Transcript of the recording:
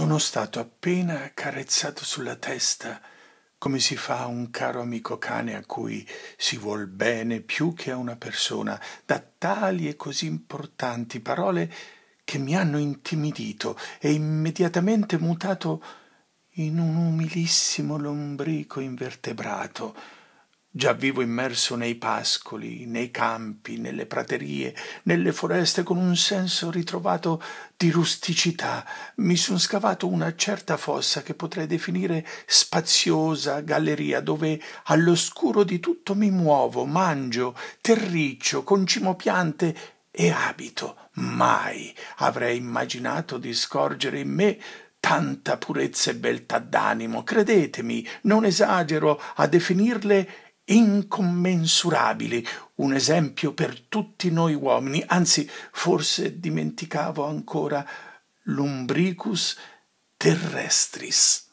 Sono stato appena carezzato sulla testa come si fa a un caro amico cane a cui si vuol bene più che a una persona, da tali e così importanti parole che mi hanno intimidito e immediatamente mutato in un umilissimo lombrico invertebrato già vivo immerso nei pascoli, nei campi, nelle praterie, nelle foreste, con un senso ritrovato di rusticità, mi son scavato una certa fossa che potrei definire spaziosa galleria, dove all'oscuro di tutto mi muovo, mangio, terriccio, concimo piante e abito. Mai avrei immaginato di scorgere in me tanta purezza e beltà d'animo. Credetemi, non esagero a definirle incommensurabili, un esempio per tutti noi uomini, anzi forse dimenticavo ancora l'umbricus terrestris.